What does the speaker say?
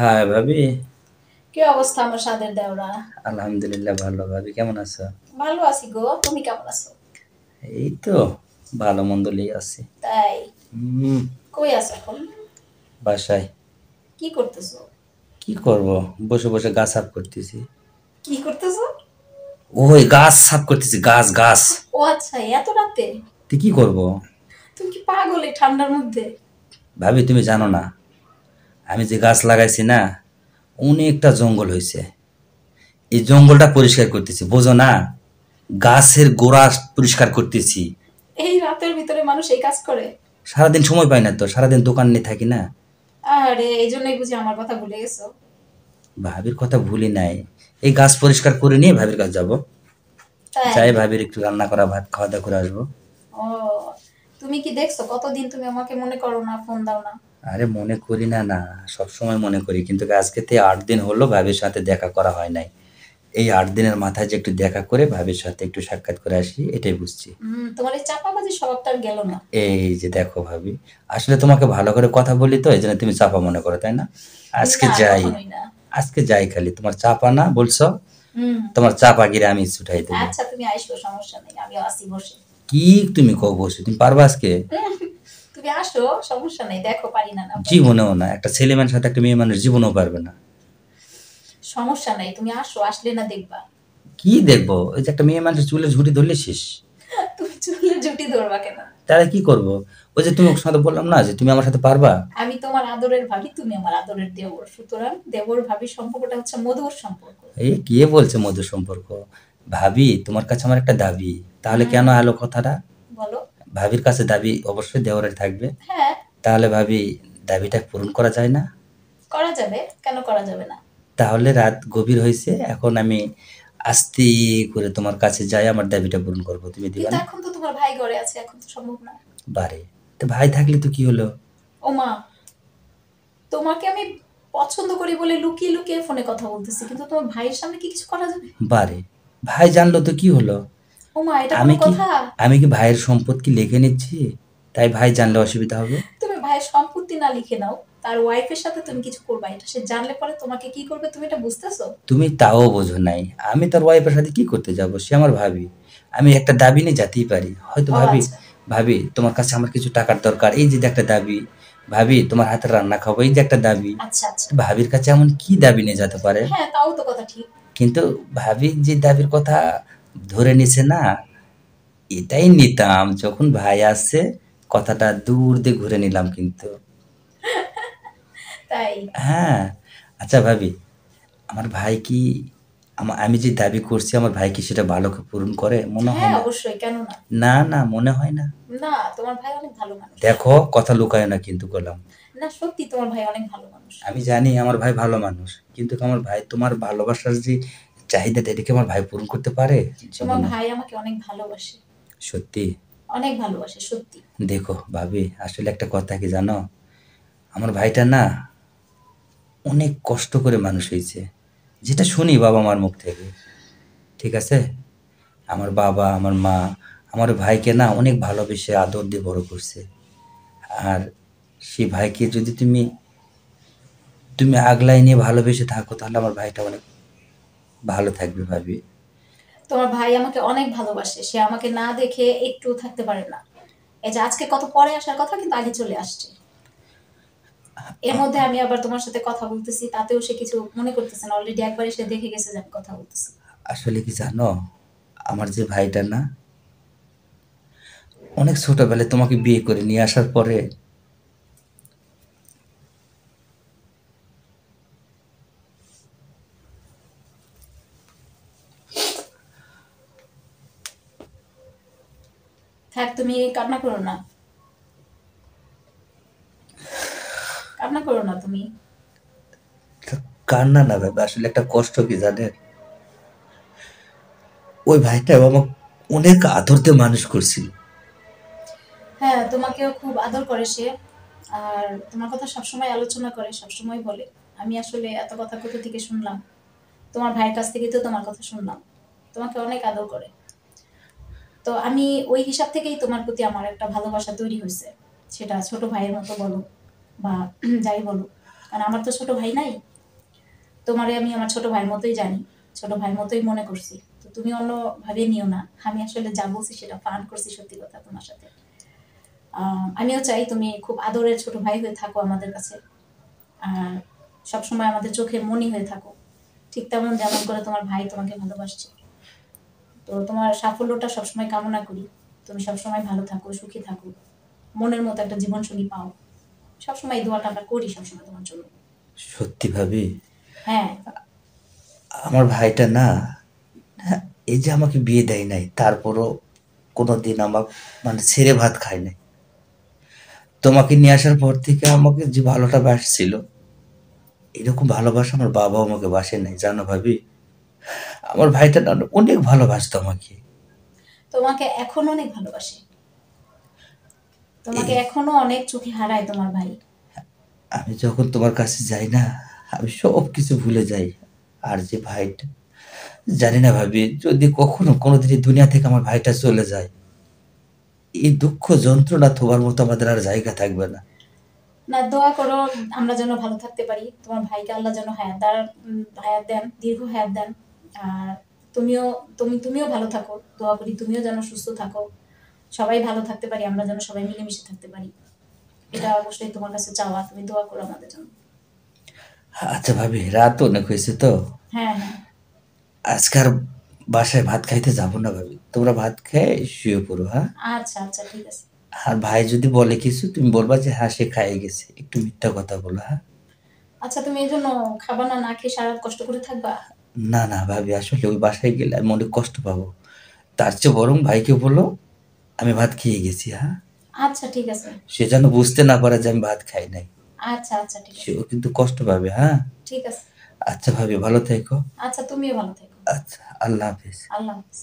হ্যাঁ ভাবি কি অবস্থা আমার সাদের দেওরা আলহামদুলিল্লাহ ভালো ভাবি কেমন আছো ভালো আছি গো তুমি কেমন আছো এই তো ভালো মন্দলি আছি তাই হুম কই আছো এখন বাসায় কি করতেছো কি করব বসে বসে গাছ সাফ করতেছি কি করতেছো ওই গাছ সাফ করতেছি গাছ গাছ ও আচ্ছা এত রাতে তুই কি করব তুমি কি পাগল এই ঠান্ডার মধ্যে ভাবি তুমি জানো না আমি যে গাছ লাগাইছি না অনেকটা জঙ্গল হয়েছে এই জঙ্গলটা পরিষ্কার করতেছি বোঝো না গাছের গোড়া পরিষ্কার করতেছি এই রাতের ভিতরে মানুষ এই কাজ করে সারাদিন সময় পায় না তো সারাদিন দোকান নিয়ে থাকি না আরে এই জন্যই বুঝি আমার কথা ভুলে গেছো ভাবির কথা ভুলি নাই এই গাছ পরিষ্কার করে নিয়ে ভাবির কাছে যাব চাই ভাবির একটু রান্না করা ভাত খাওয়া দাওয়া করে আসবো ও তুমি কি দেখছো কতদিন তুমি আমাকে মনে করো না ফোন দাও না আরে মনে করি না না সবসময় মনে করি কিন্তু আজকে তো আট দিন হলো ভাবির সাথে দেখা করা হয় নাই এই আট দিনের মাথায় যে একটু দেখা করে ভাবির সাথে একটু সাক্ষাৎ করে আসি এটাই বুঝছি তোমার এই চাপাবাজি স্বভাবটা গেল না এই যে দেখো ভাবি আসলে তোমাকে ভালো করে কথা বলি তো এই জন্য তুমি চাপা মনে করো তাই না আজকে যাই আজকে যাই খালি তোমার চাপা না বলছো তোমার চাপা গিরে আমি ছুটাই দেবো আচ্ছা তুমি আইসো সমস্যা নেই আমি আসি বসে কি তুমি কও বসে তুমি পারবা আজকে তুমি আসো সমস্যা নেই দেখো পারি না না জীবনেও না একটা ছেলে মানুষ সাথে একটা মেয়ে মানুষ জীবনও পারবে না সমস্যা নাই তুমি আসো আসলে না দেখবা কি দেখবো ওই যে একটা মেয়ে মানুষ চুলে ঝুটি ধরলে শেষ তুমি চুলে ঝুটি ধরবা কেন তাহলে কি করব ওই যে তুমি ওর সাথে বললাম না যে তুমি আমার সাথে পারবা আমি তোমার আদরের ভাবি তুমি আমার আদরের দেবর সুতরাং দেবর ভাবি সম্পর্কটা হচ্ছে মধুর সম্পর্ক এই কে বলছে মধুর সম্পর্ক ভাবি তোমার কাছে আমার একটা দাবি তাহলে হ্যাঁ। কেন আলো কথাটা বলো ভাবির কাছে দাবি অবশ্যই দেওয়ার থাকবে হ্যাঁ তাহলে ভাবি দাবিটা পূরণ করা যায় না করা যাবে কেন করা যাবে না তাহলে রাত গভীর হয়েছে এখন আমি আস্তে করে তোমার কাছে যাই আমার দাবিটা পূরণ করব তুমি দিবা না এখন তো তোমার ভাই ঘরে আছে এখন তো সম্ভব না বারে তো ভাই থাকলে তো কি হলো ও মা তোমাকে আমি পছন্দ করি বলে লুকিয়ে লুকিয়ে ফোনে কথা বলতেছি কিন্তু তোমার ভাইয়ের সামনে কি কিছু করা যাবে বারে ভাই জানলো তো কি হলো আমি কি কথা আমি কি ভাইয়ের সম্পত্তি লিখে নিচ্ছি তাই ভাই জানলে অসুবিধা হবে তুমি ভাইয়ের সম্পত্তি না লিখে নাও তার ওয়াইফের সাথে তুমি কিছু করবা এটা সে জানলে পরে তোমাকে কি করবে তুমি এটা বুঝতেছো তুমি তাও বোঝো নাই আমি তার ওয়াইফের সাথে কি করতে যাব সে আমার ভাবি আমি একটা দাবি নিয়ে যেতেই পারি হয়তো ভাবি আচ্ছা। ভাবি তোমার কাছে আমার কিছু টাকার দরকার এই যে একটা দাবি ভাবি তোমার হাতে রান্না খাবো এই যে একটা দাবি আচ্ছা, আচ্ছা। ভাবির কাছে এমন কি দাবি নিয়ে যেতে পারে হ্যাঁ তাও তো কথা ঠিক কিন্তু ভাবি যে দাবির কথা ধরে নিছে না এটাই নিতাম যখন ভাই আসছে কথাটা দূর দিয়ে ঘুরে নিলাম কিন্তু হ্যাঁ আচ্ছা ভাবি আমার ভাই কি আমি যে দাবি করছি আমার ভাই কি সেটা ভালো পূরণ করে মনে হয় হ্যাঁ, না না না মনে হয় না তোমার ভাই অনেক ভালো মানুষ দেখো কথা লুকায় না কিন্তু গোলাম না সত্যি তোমার ভাই অনেক ভালো মানুষ আমি জানি আমার ভাই ভালো মানুষ কিন্তু আমার ভাই তোমার ভালোবাসার যে চাহিদাটা এটাকে আমার ভাই পূরণ করতে পারে তোমার ভাই আমাকে অনেক ভালোবাসে সত্যি অনেক ভালোবাসে সত্যি দেখো ভাবি আসলে একটা কথা কি জানো আমার ভাইটা না অনেক কষ্ট করে মানুষ হয়েছে যেটা শুনি বাবা মার মুখ থেকে ঠিক আছে আমার বাবা আমার মা আমার ভাইকে না অনেক ভালোবেসে আদর দিয়ে বড় করছে আর সেই ভাইকে যদি তুমি তুমি আগলায় নিয়ে ভালোবেসে থাকো তাহলে আমার ভাইটা অনেক ভালো থাকবে ভাবি তোমার ভাই আমাকে অনেক ভালোবাসে সে আমাকে না দেখে একটু থাকতে পারে না এই যে আজকে কত পরে আসার কথা কিন্তু আগে চলে আসছে এর মধ্যে আমি আবার তোমার সাথে কথা বলতেছি তাতেও সে কিছু মনে করতেছে না অলরেডি একবার এসে দেখে গেছে যে আমি কথা বলতেছি আসলে কি জানো আমার যে ভাইটা না অনেক ছোটবেলায় তোমাকে বিয়ে করে নিয়ে আসার পরে থাক তুমি কান্না করো না কান্না করো না তুমি কান্না না ভাই আসলে একটা কষ্ট কি জানেন ওই ভাইটা আমার অনেক আদরতে মানুষ করছিল হ্যাঁ তোমাকেও খুব আদর করে সে আর তোমার কথা সবসময় আলোচনা করে সবসময় বলে আমি আসলে এত কথা কোথা থেকে শুনলাম তোমার ভাইয়ের কাছ থেকে তো তোমার কথা শুনলাম তোমাকে অনেক আদর করে তো আমি ওই হিসাব থেকেই তোমার প্রতি আমার একটা ভালোবাসা তৈরি হয়েছে সেটা ছোট ভাইয়ের মতো বলো বা যাই বলো কারণ আমার তো ছোট ভাই নাই তোমারে আমি আমার ছোট ভাইয়ের মতোই জানি ছোট ভাইয়ের মতোই মনে করছি তো তুমি অন্য ভাবে নিও না আমি আসলে যা বলছি সেটা ফান করছি সত্যি কথা তোমার সাথে আমিও চাই তুমি খুব আদরের ছোট ভাই হয়ে থাকো আমাদের কাছে আর সবসময় আমাদের চোখে মনি হয়ে থাকো ঠিক তেমন যেমন করে তোমার ভাই তোমাকে ভালোবাসছে তো তোমার সাফল্যটা সবসময় কামনা করি তুমি সবসময় ভালো থাকো সুখী থাকো মনের মতো একটা জীবন সঙ্গী পাও সবসময় দোয়াটা আমরা করি সবসময় তোমার জন্য সত্যি ভাবি হ্যাঁ আমার ভাইটা না এই যে আমাকে বিয়ে দেয় নাই তারপরও কোনো দিন আমার মানে ছেড়ে ভাত খায় নাই তোমাকে নিয়ে আসার পর থেকে আমাকে যে ভালোটা বাসছিল এরকম ভালোবাসা আমার বাবা আমাকে বাসে নাই জানো ভাবি আমার ভাইটা না অনেক ভালোবাসতো আমাকে তোমাকে এখন অনেক ভালোবাসে তোমাকে এখনো অনেক চোখে হারায় তোমার ভাই আমি যখন তোমার কাছে যাই না আমি সব কিছু ভুলে যাই আর যে ভাইটা জানি না ভাবি যদি কখনো কোনোদিন দুনিয়া থেকে আমার ভাইটা চলে যায় এই দুঃখ যন্ত্রণা তোমার মতো আমাদের আর জায়গা থাকবে না না দোয়া করো আমরা যেন ভালো থাকতে পারি তোমার ভাইকে আল্লাহ যেন হায়াত হায়াত দেন দীর্ঘ হায়াত দেন আর তুমিও তুমি তুমিও ভালো থাকো দোয়া করি তুমিও যেন সুস্থ থাকো সবাই ভালো থাকতে পারি আমরা যেন সবাই মিলেমিশে থাকতে পারি এটা অবশ্যই তোমার কাছে চাওয়া তুমি দোয়া করো আমাদের জন্য আচ্ছা ভাবি রাত অনেক হয়েছে তো হ্যাঁ, হ্যাঁ। আজকার বাসায় ভাত খাইতে যাবো না ভাবি তোমরা ভাত খেয়ে শুয়ে পড়ো হ্যাঁ আচ্ছা আচ্ছা ঠিক আছে আর ভাই যদি বলে কিছু তুমি বলবা যে হ্যাঁ সে খাইয়ে গেছে একটু মিথ্যা কথা বলো হ্যাঁ আচ্ছা তুমি এই জন্য খাবা না না খেয়ে সারা কষ্ট করে থাকবা না না ভাবি আসলে ওই বাসায় গেলে আমি অনেক কষ্ট পাবো তার চেয়ে বরং ভাইকে বলো আমি ভাত খেয়ে গেছি হ্যাঁ আচ্ছা ঠিক আছে সে যেন বুঝতে না পারে যে আমি ভাত খাই নাই আচ্ছা আচ্ছা ঠিক আছে সেও কিন্তু কষ্ট পাবে হ্যাঁ ঠিক আছে আচ্ছা ভাবি ভালো থেকো আচ্ছা তুমিও ভালো থেকো আচ্ছা আল্লাহ হাফিজ আল্লাহ হাফেজ